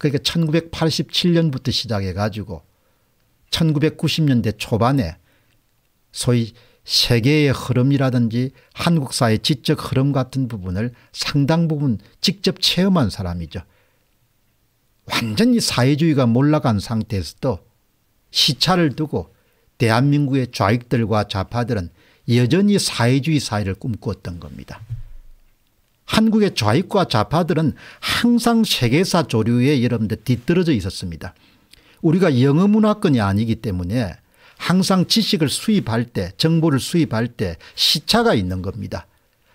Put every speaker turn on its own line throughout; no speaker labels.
그러니까 1987년부터 시작해 가지고 1990년대 초반에 소위 세계의 흐름이라든지 한국사의 지적 흐름 같은 부분을 상당 부분 직접 체험한 사람이죠. 완전히 사회주의가 몰락한 상태에서도 시차를 두고 대한민국의 좌익들과 좌파들은 여전히 사회주의 사회를 꿈꾸었던 겁니다. 한국의 좌익과 좌파들은 항상 세계사 조류에 여러분들 뒤떨어져 있었습니다. 우리가 영어 문화권이 아니기 때문에 항상 지식을 수입할 때 정보를 수입할 때 시차가 있는 겁니다.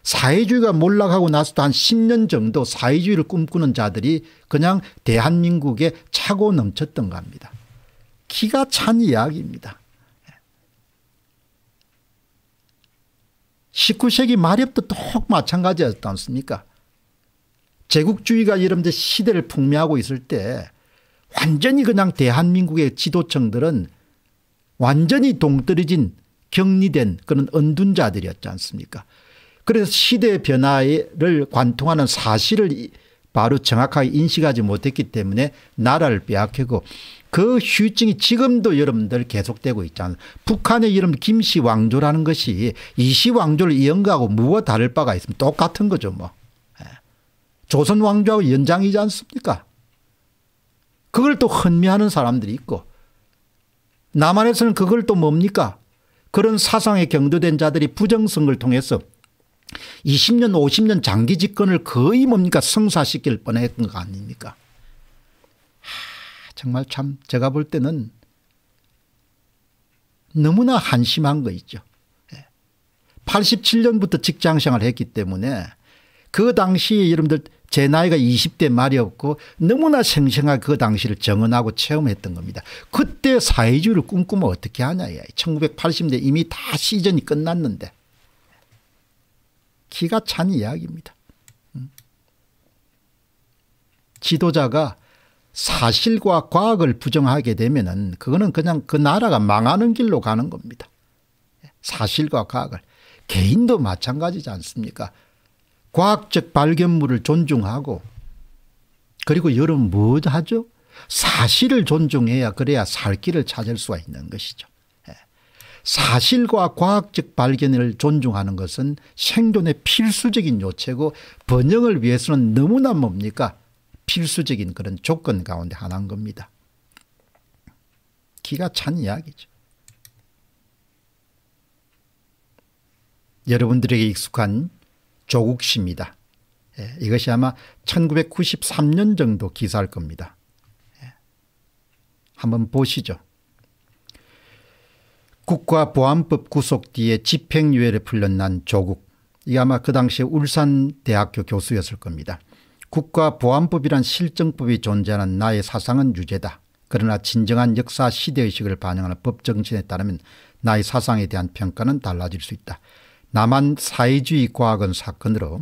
사회주의가 몰락하고 나서도 한 10년 정도 사회주의를 꿈꾸는 자들이 그냥 대한민국에 차고 넘쳤던 겁니다. 기가 찬 이야기입니다. 19세기 말엽도 똑 마찬가지였지 않습니까? 제국주의가 이런데 시대를 풍미하고 있을 때 완전히 그냥 대한민국의 지도층들은 완전히 동떨어진 격리된 그런 언둔자들이었지 않습니까? 그래서 시대 변화를 관통하는 사실을 바로 정확하게 인식하지 못했기 때문에 나라를 빼앗기고 그 휴증이 지금도 여러분들 계속되고 있잖아요. 북한의 이름 김씨 왕조라는 것이 이씨 왕조를 이용하고 무엇 다를 바가 있으면 똑같은 거죠 뭐. 예. 조선 왕조하고 연장이지 않습니까? 그걸 또 흔미하는 사람들이 있고 남한에서는 그걸 또 뭡니까? 그런 사상에 경도된 자들이 부정성을 통해서 20년 50년 장기 집권을 거의 뭡니까 성사시킬 뻔했던 거 아닙니까 정말 참 제가 볼 때는 너무나 한심한 거 있죠 87년부터 예. 직장생활 했기 때문에 그 당시 여러분들 제 나이가 20대 말이었고 너무나 생생하게 그 당시를 정언하고 체험했던 겁니다. 그때 사회주의를 꿈꾸면 어떻게 하냐. 1980년 이미 다 시즌이 끝났는데 기가 찬 이야기입니다. 음. 지도자가 사실과 과학을 부정하게 되면은 그거는 그냥 그 나라가 망하는 길로 가는 겁니다. 예, 사실과 과학을. 개인도 마찬가지지 않습니까? 과학적 발견물을 존중하고 그리고 여러분 뭐 하죠? 사실을 존중해야 그래야 살 길을 찾을 수가 있는 것이죠. 사실과 과학적 발견을 존중하는 것은 생존의 필수적인 요체고 번영을 위해서는 너무나 뭡니까 필수적인 그런 조건 가운데 하나인 겁니다. 기가 찬 이야기죠. 여러분들에게 익숙한 조국시입니다. 예, 이것이 아마 1993년 정도 기사일 겁니다. 예, 한번 보시죠. 국가보안법 구속 뒤에 집행유예를 풀려난 조국. 이 아마 그 당시 울산대학교 교수였을 겁니다. 국가보안법이란 실정법이 존재하는 나의 사상은 유죄다. 그러나 진정한 역사 시대의식을 반영하는 법정신에 따르면 나의 사상에 대한 평가는 달라질 수 있다. 남한 사회주의 과학은 사건으로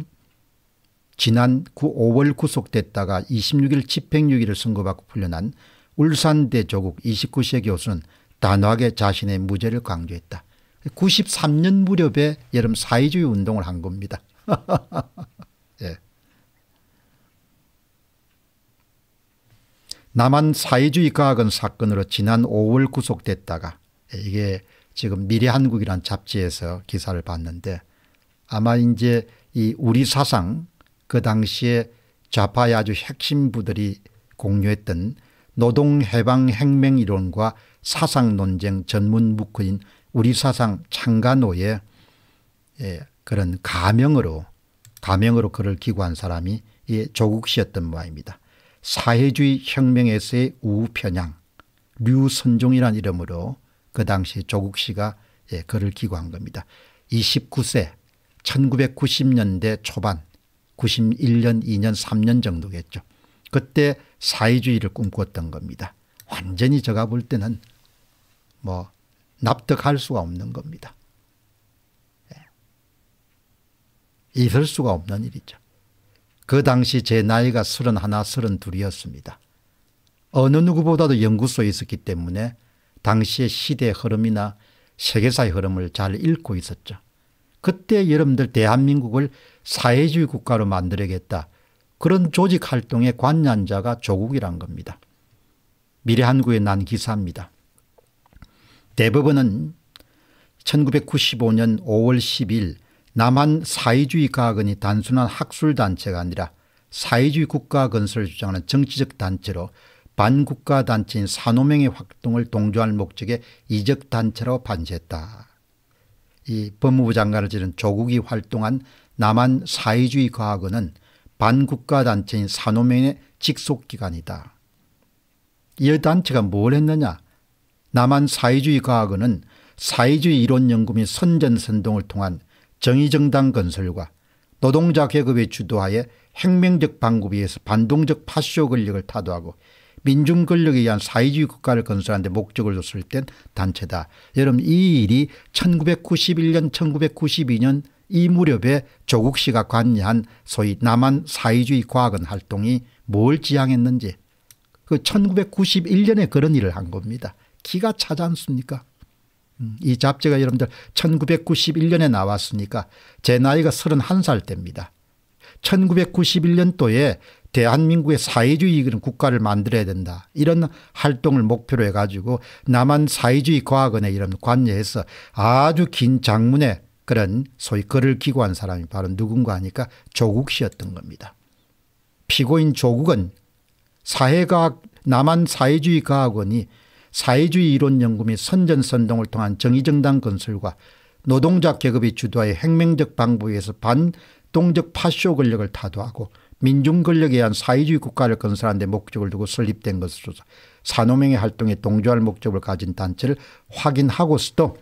지난 9, 5월 구속됐다가 26일 집행유기를 선고받고 풀려난 울산대 조국 29세 교수는 단호하게 자신의 무죄를 강조했다. 93년 무렵에 여름 사회주의 운동을 한 겁니다. 예. 남한 사회주의 과학은 사건으로 지난 5월 구속됐다가 예, 이게 지금 미래한국이란 잡지에서 기사를 봤는데 아마 이제 이 우리 사상 그 당시에 좌파의 아주 핵심부들이 공유했던 노동해방혁명이론과 사상논쟁 전문 무크인 우리사상 창간호의 예, 그런 가명으로 가명으로 그를 기고한 사람이 조국 씨였던 모양입니다. 사회주의 혁명에서의 우편향 류선종이라 이름으로 그 당시 조국 씨가 예, 그를 기고한 겁니다. 29세 1990년대 초반 91년 2년 3년 정도겠죠. 그때 사회주의를 꿈꿨던 겁니다. 완전히 제가 볼 때는 뭐 납득할 수가 없는 겁니다. 예. 있을 수가 없는 일이죠. 그 당시 제 나이가 31, 32였습니다. 어느 누구보다도 연구소에 있었기 때문에 당시의 시대 흐름이나 세계사의 흐름을 잘 읽고 있었죠. 그때 여러분들 대한민국을 사회주의 국가로 만들어야겠다. 그런 조직 활동의 관련자가 조국이란 겁니다. 미래한국에 난 기사입니다. 대법원은 1995년 5월 10일 남한 사회주의 과학은이 단순한 학술단체가 아니라 사회주의 국가 건설을 주장하는 정치적 단체로 반국가 단체인 산호명의 활동을 동조할 목적의 이적 단체로 반제했다. 이 법무부 장관을 지낸 조국이 활동한 남한 사회주의 과학은은 반국가단체인 산호맹의 직속기관이다. 이 단체가 뭘 했느냐? 남한 사회주의 과학은 사회주의 이론 연구 및 선전선동을 통한 정의정당 건설과 노동자 계급의 주도하에 혁명적 방법에 의해서 반동적 파쇼 권력을 타도하고 민중 권력에 의한 사회주의 국가를 건설하는 데 목적을 뒀을 땐 단체다. 여러분 이 일이 1991년 1992년 이 무렵에 조국 씨가 관여한 소위 남한 사회주의 과학은 활동이 뭘 지향했는지 그 1991년에 그런 일을 한 겁니다. 기가 차지 않습니까? 음, 이 잡지가 여러분들 1991년에 나왔으니까 제 나이가 31살 때니다 1991년도에 대한민국의 사회주의 그런 국가를 만들어야 된다. 이런 활동을 목표로 해가지고 남한 사회주의 과학원에 이런 관여해서 아주 긴 장문의 그런 소위 글을 기고한 사람이 바로 누군가 하니까 조국 씨였던 겁니다. 피고인 조국은 사회과학 남한 사회주의 과학원이 사회주의 이론 연구 및 선전선동을 통한 정의정당 건설과 노동자 계급이 주도하여 혁명적 방법에 서 반동적 파쇼 권력을 타도하고 민중 권력에 의한 사회주의 국가를 건설하는 데 목적을 두고 설립된 것으로서 산호명의 활동에 동조할 목적을 가진 단체를 확인하고서도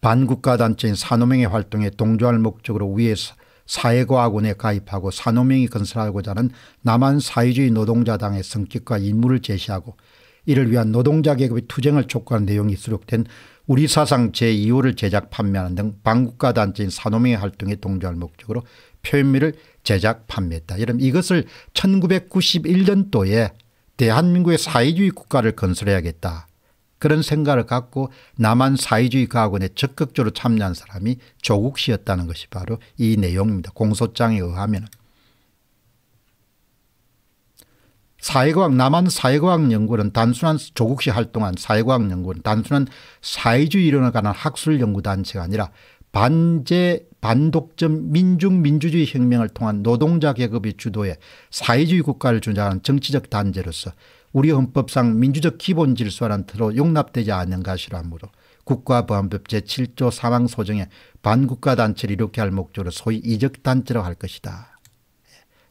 반국가 단체인 산호명의 활동에 동조할 목적으로 위에 사회과학원에 가입하고 산호명이 건설하고자 하는 남한 사회주의 노동자당의 성격과 임무를 제시하고 이를 위한 노동자 계급의 투쟁을 촉구하는 내용이 수록된 우리 사상 제2호를 제작 판매하는 등 반국가 단체인 산호명의 활동에 동조할 목적으로 표현미를 제작 판매했다. 여러분 이것을 1991년도에 대한민국의 사회주의 국가를 건설해야겠다. 그런 생각을 갖고 남한 사회주의 가학원에 적극적으로 참여한 사람이 조국 씨였다는 것이 바로 이 내용입니다. 공소장에 의하면 사회과학 남한 사회과학 연구는 단순한 조국 씨 활동한 사회과학 연구는 단순한 사회주의 이론에 관한 학술 연구단체가 아니라 반제 반독점 민중 민주주의 혁명을 통한 노동자 계급의 주도에 사회주의 국가를 주장하는 정치적 단체로서 우리 헌법상 민주적 기본 질서란 틀로 용납되지 않는 것이라므로 국가보안법 제7조 사망 소정에 반국가 단체를 이렇게 할 목적으로 소위 이적 단체로 할 것이다.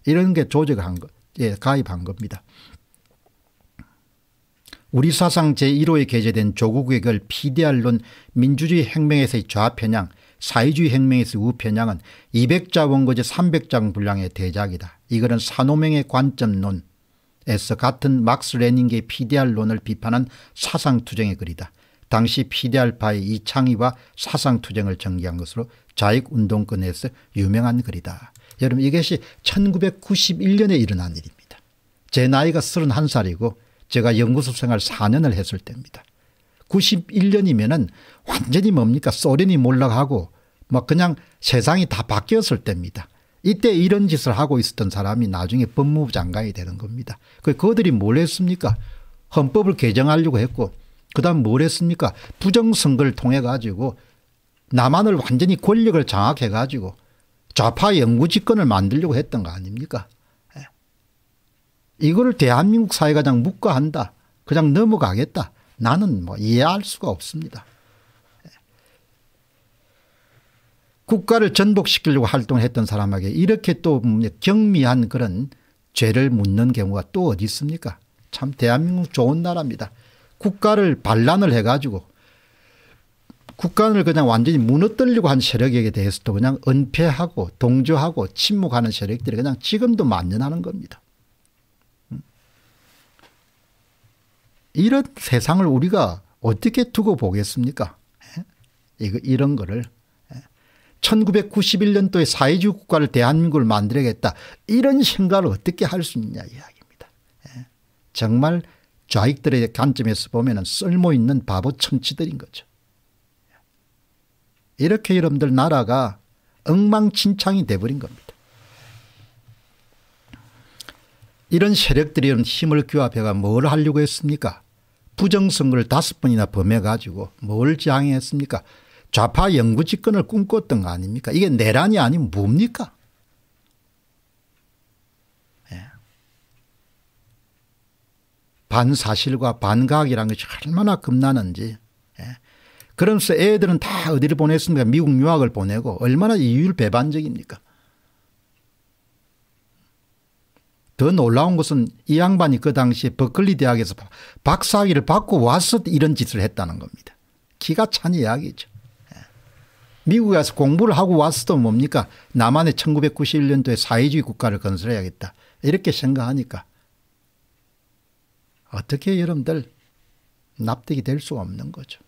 예, 이런 게 조직한 것, 예, 가입한 겁니다. 우리 사상 제1호에 게재된 조국의 글 PDR론 민주주의 혁명에서의 좌편향, 사회주의 혁명에서의 우편향은 200자 원고지 300장 분량의 대작이다. 이거는 산호명의 관점론, 에서 같은 막스 레닝의 PDR론을 비판한 사상투쟁의 글이다. 당시 PDR 파의 이창희와 사상투쟁을 전개한 것으로 자익운동권에서 유명한 글이다. 여러분 이것이 1991년에 일어난 일입니다. 제 나이가 31살이고 제가 연구소 생활 4년을 했을 때입니다. 91년이면은 완전히 뭡니까 소련이 몰락하고 막 그냥 세상이 다 바뀌었을 때입니다. 이때 이런 짓을 하고 있었던 사람이 나중에 법무부 장관이 되는 겁니다. 그, 그들이뭘 했습니까? 헌법을 개정하려고 했고 그다음 뭘 했습니까? 부정선거를 통해 가지고 남한을 완전히 권력을 장악해 가지고 좌파 영구집권을 만들려고 했던 거 아닙니까? 예. 이거를 대한민국 사회가 그냥 묵과한다. 그냥 넘어가겠다. 나는 뭐 이해할 수가 없습니다. 국가를 전복시키려고 활동했던 사람에게 이렇게 또 경미한 그런 죄를 묻는 경우가 또 어디 있습니까? 참 대한민국 좋은 나라입니다. 국가를 반란을 해가지고 국가를 그냥 완전히 무너뜨리려고 한 세력에 대해서도 그냥 은폐하고 동조하고 침묵하는 세력들이 그냥 지금도 만연하는 겁니다. 음. 이런 세상을 우리가 어떻게 두고 보겠습니까? 예? 이거 이런 거를 1991년도에 사회주의 국가를 대한민국을 만들어야겠다. 이런 생각을 어떻게 할 수 있냐 이야기입니다. 예. 정말 좌익들의 관점에서 보면 쓸모있는 바보 청치들인 거죠. 예. 이렇게 여러분들 나라가 엉망진창이 돼버린 겁니다. 이런 세력들이 힘을 규합해가 뭘 하려고 했습니까 부정선거를 다섯 번이나 범해가지고 뭘 장애했습니까 좌파 영구 집권을 꿈꿨던 거 아닙니까? 이게 내란이 아니면 뭡니까? 예. 반사실과 반각이라는 것이 얼마나 겁나는지. 예. 그러면서 애들은 다 어디를 보냈습니까? 미국 유학을 보내고 얼마나 이율배반적입니까? 더 놀라운 것은 이 양반이 그당시 버클리 대학에서 박사학위를 받고 와서 이런 짓을 했다는 겁니다. 기가 찬 이야기죠. 미국에 서 공부를 하고 왔어도 뭡니까 남한의 1991년도에 사회주의 국가를 건설해야겠다 이렇게 생각하니까 어떻게 여러분들 납득이 될수가 없는 거죠.